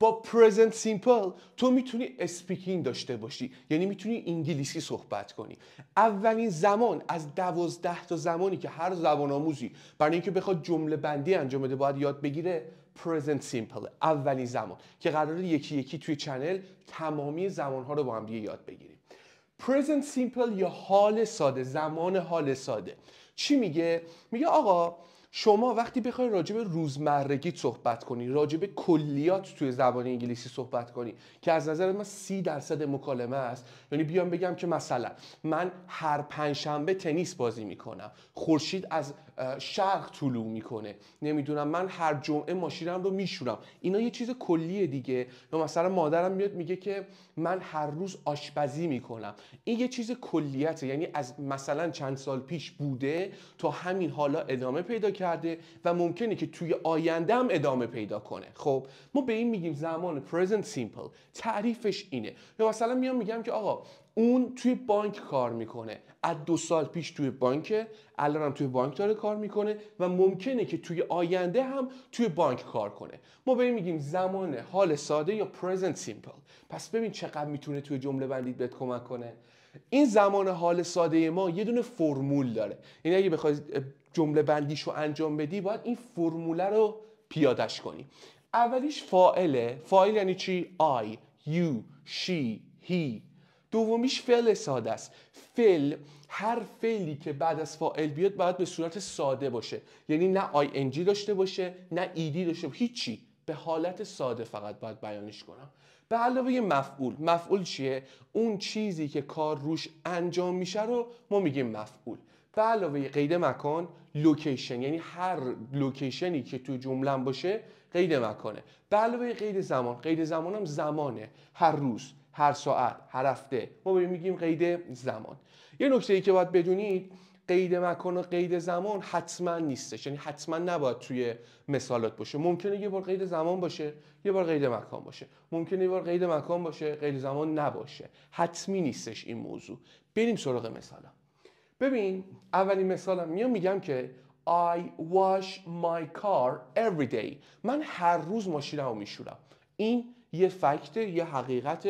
با پرزنت سیمپل تو میتونی اسپیکینگ داشته باشی یعنی میتونی انگلیسی صحبت کنی اولین زمان از دوازده تا زمانی که هر زبان آموزی برای اینکه بخواد جمله بندی انجام بده باید یاد بگیره پرزنت سیمپل اولین زمان که قراره یکی یکی توی چنل تمامی زمانها رو با هم دیگه یاد بگیریم پرزنت سیمپل یا حال ساده زمان حال ساده چی میگه میگه آقا شما وقتی بخوای راجب روزمرگی صحبت کنی راجب کلیات توی زبان انگلیسی صحبت کنی که از نظر من سی درصد مکالمه است یعنی بیام بگم که مثلا من هر پنجشنبه تنیس بازی میکنم خورشید از شرق طلوع میکنه نمیدونم من هر جمعه ماشینم رو میشورم اینا یه چیز کلیه دیگه یا مثلا مادرم میاد میگه که من هر روز آشپزی میکنم این یه چیز کلیته یعنی از مثلا چند سال پیش بوده تا همین حالا ادامه پیدا کرده و ممکنه که توی آینده هم ادامه پیدا کنه خب ما به این میگیم زمان present simple تعریفش اینه یا مثلا میام میگم که آقا اون توی بانک کار میکنه از دو سال پیش توی بانکه الان هم توی بانک داره کار میکنه و ممکنه که توی آینده هم توی بانک کار کنه ما به این میگیم زمان حال ساده یا present simple پس ببین چقدر میتونه توی جمله بندید بهت کمک کنه این زمان حال ساده ما یه دونه فرمول داره یعنی اگه بخواید جمله بندیش رو انجام بدی باید این فرموله رو پیادش کنی اولیش فاعله فاعل یعنی چی I you she he دومیش فعل ساده است فعل هر فعلی که بعد از فاعل بیاد باید به صورت ساده باشه یعنی نه ing داشته باشه نه ed داشته باشه هیچی به حالت ساده فقط باید بیانش کنم به علاوه مفعول مفعول چیه اون چیزی که کار روش انجام میشه رو ما میگیم مفعول به علاوه قید مکان لوکیشن یعنی هر لوکیشنی که تو جمله باشه قید مکانه به علاوه قید زمان قید زمان هم زمانه هر روز هر ساعت هر هفته ما میگیم قید زمان یه نکته ای که باید بدونید قید مکان و قید زمان حتما نیستش یعنی حتما نباید توی مثالات باشه ممکنه یه بار قید زمان باشه یه بار قید مکان باشه ممکنه یه بار قید مکان باشه قید زمان نباشه حتمی نیستش این موضوع بریم سراغ مثالا ببین اولین مثالم میام میگم که I wash my car every day من هر روز ماشینمو میشورم این یه فکت یه حقیقت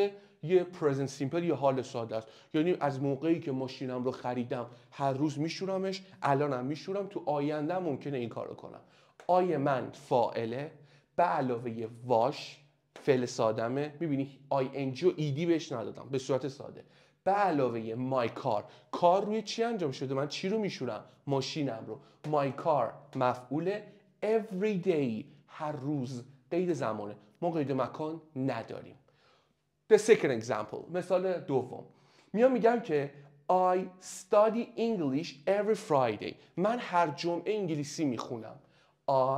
یه پرزنت سیمپل یه حال ساده است یعنی از موقعی که ماشینم رو خریدم هر روز میشورمش الانم میشورم تو آینده ممکنه این کارو کنم آی من فاعله به علاوه واش فعل سادمه میبینی آی جی و ایدی بهش ندادم به صورت ساده به علاوه مای کار کار روی چی انجام شده من چی رو میشورم ماشینم رو مای کار مفعوله every day هر روز قید زمانه ما قید مکان نداریم The second example مثال دوم میام میگم که I study English every Friday من هر جمعه انگلیسی میخونم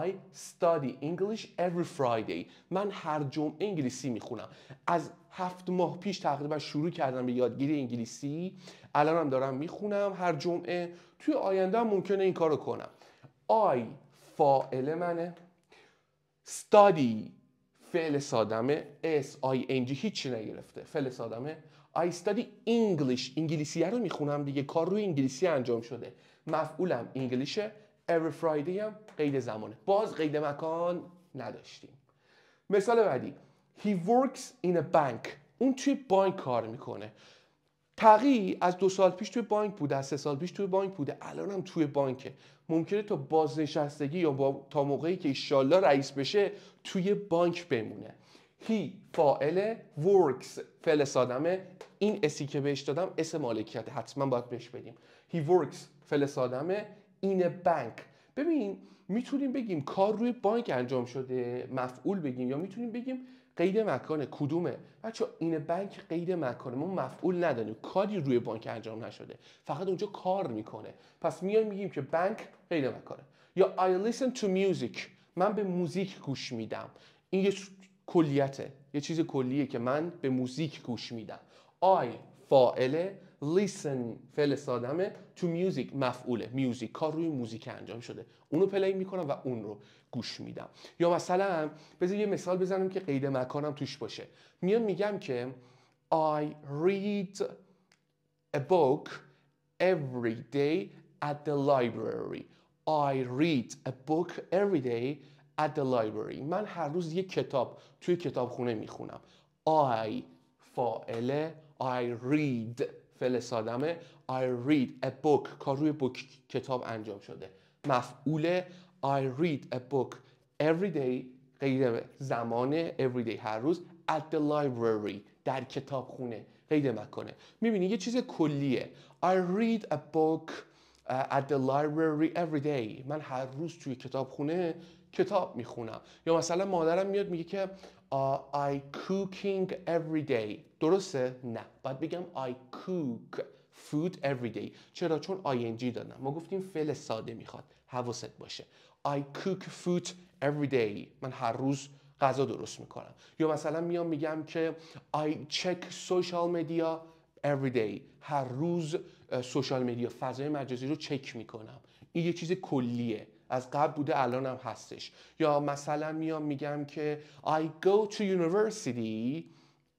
I study English every Friday من هر جمعه انگلیسی میخونم از هفت ماه پیش تقریبا شروع کردم به یادگیری انگلیسی الانم دارم میخونم هر جمعه توی آینده ممکنه این کارو کنم I فائل منه study فعل سادمه S I N G هیچی نگرفته فعل سادمه I study English انگلیسی رو میخونم دیگه کار روی انگلیسی انجام شده مفعولم انگلیشه every Friday هم قید زمانه باز قید مکان نداشتیم مثال بعدی He works in a bank اون توی بانک کار میکنه تقی از دو سال پیش توی بانک بوده از سه سال پیش توی بانک بوده الان هم توی بانکه ممکنه تا بازنشستگی یا با تا موقعی که ایشالله رئیس بشه توی بانک بمونه هی فائل ورکس فعل آدمه این اسی که بهش دادم اس مالکیت حتما باید بهش بدیم هی ورکس فعل آدمه این بانک ببین میتونیم بگیم کار روی بانک انجام شده مفعول بگیم یا میتونیم بگیم قید مکان کدومه بچه این بنک قید مکانه ما مفعول نداریم کاری روی بانک انجام نشده فقط اونجا کار میکنه پس میایم میگیم که بنک قید مکانه یا I listen to music من به موزیک گوش میدم این یه کلیته یه چیز کلیه که من به موزیک گوش میدم I فاعله listen فعل سادمه تو music مفعوله میوزیک کار روی موزیک انجام شده اونو پلی میکنم و اون رو گوش میدم یا مثلا بذار یه مثال بزنم که قید مکانم توش باشه میام میگم که I read a book every day at the library I read a book every day at the library من هر روز یه کتاب توی کتابخونه میخونم I فاعله I read فعل سادمه I read a book کار روی بوک کتاب انجام شده مفعول I read a book every day قید زمان every day هر روز at the library در کتابخونه قید مکانه میبینی یه چیز کلیه I read a book uh, at the library every day من هر روز توی خونه کتاب میخونم یا مثلا مادرم میاد میگه که I cooking every day درسته؟ نه باید بگم I cook food every day چرا؟ چون ing دادم ما گفتیم فعل ساده میخواد حواست باشه I cook food every day من هر روز غذا درست میکنم یا مثلا میام میگم که I check social media every day هر روز سوشال مدیا فضای مجازی رو چک میکنم این یه چیز کلیه از قبل بوده الان هم هستش یا مثلا میام میگم که I go to university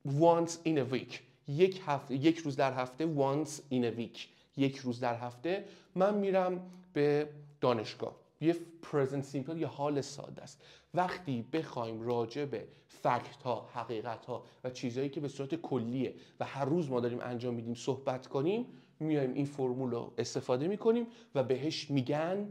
once in a week یک, هفته، یک روز در هفته once in a week یک روز در هفته من میرم به دانشگاه یه present simple یه حال ساده است وقتی بخوایم راجع به فکت ها حقیقت ها و چیزهایی که به صورت کلیه و هر روز ما داریم انجام میدیم صحبت کنیم میایم این فرمول رو استفاده میکنیم و بهش میگن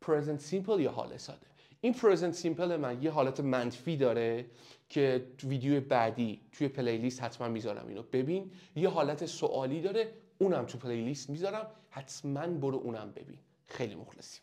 پرزنت سیمپل یا حال ساده این پرزنت سیمپل من یه حالت منفی داره که ویدیو بعدی توی پلیلیست حتما میذارم اینو ببین یه حالت سوالی داره اونم تو پلیلیست میذارم حتما برو اونم ببین خیلی مخلصیم